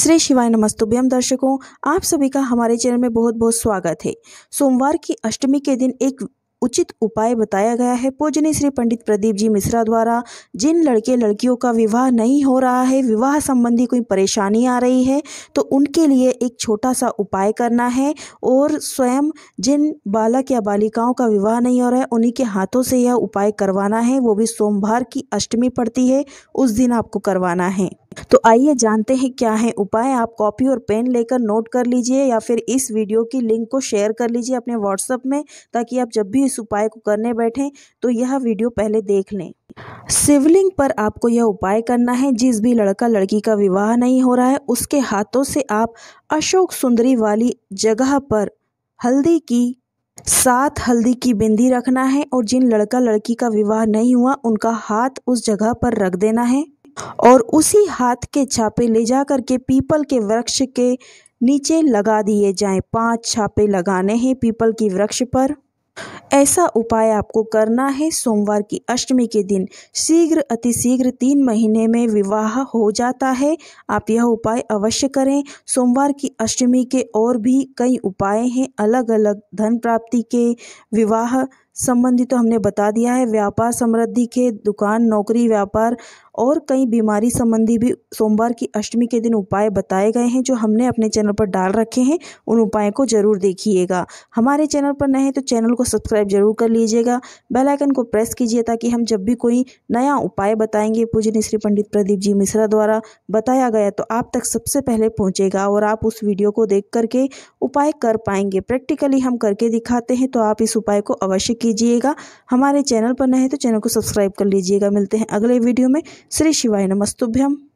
श्री शिवाय नमस्तुभ्यम दर्शकों आप सभी का हमारे चैनल में बहुत बहुत स्वागत है सोमवार की अष्टमी के दिन एक उचित उपाय बताया गया है पूजनी श्री पंडित प्रदीप जी मिश्रा द्वारा जिन लड़के लड़कियों का विवाह नहीं हो रहा है विवाह संबंधी कोई परेशानी आ रही है तो उनके लिए एक छोटा सा उपाय करना है और स्वयं जिन बालक या बालिकाओं का विवाह नहीं हो रहा है उन्हीं के हाथों से यह उपाय करवाना है वो भी सोमवार की अष्टमी पड़ती है उस दिन आपको करवाना है तो आइए जानते हैं क्या है उपाय आप कॉपी और पेन लेकर नोट कर लीजिए या फिर इस वीडियो की लिंक को शेयर कर लीजिए अपने व्हाट्सअप में ताकि आप जब भी इस उपाय को करने बैठें तो यह वीडियो पहले देख लें शिवलिंग पर आपको यह उपाय करना है जिस भी लड़का लड़की का विवाह नहीं हो रहा है उसके हाथों से आप अशोक सुंदरी वाली जगह पर हल्दी की साथ हल्दी की बिंदी रखना है और जिन लड़का लड़की का विवाह नहीं हुआ उनका हाथ उस जगह पर रख देना है और उसी हाथ के छापे ले जा कर के पीपल के वृक्ष के नीचे लगा दिए जाएं पांच छापे लगाने हैं पीपल की वृक्ष पर ऐसा उपाय आपको करना है सोमवार की अष्टमी के दिन शीघ्र अतिशीघ्र तीन महीने में विवाह हो जाता है आप यह उपाय अवश्य करें सोमवार की अष्टमी के और भी कई उपाय हैं अलग अलग धन प्राप्ति के विवाह संबंधी तो हमने बता दिया है व्यापार समृद्धि के दुकान नौकरी व्यापार और कई बीमारी संबंधी भी सोमवार की अष्टमी के दिन उपाय बताए गए हैं जो हमने अपने चैनल पर डाल रखे हैं उन उपायों को जरूर देखिएगा हमारे चैनल पर नए हैं तो चैनल को सब्सक्राइब जरूर कर लीजिएगा बेल आइकन को प्रेस कीजिए ताकि हम जब भी कोई नया उपाय बताएंगे पूजनी श्री पंडित प्रदीप जी मिश्रा द्वारा बताया गया तो आप तक सबसे पहले पहुँचेगा और आप उस वीडियो को देख करके उपाय कर पाएंगे प्रैक्टिकली हम करके दिखाते हैं तो आप इस उपाय को अवश्य कीजिए कीजिएगा हमारे चैनल पर नए हैं तो चैनल को सब्सक्राइब कर लीजिएगा मिलते हैं अगले वीडियो में श्री शिवाय नमस्तुभ्यम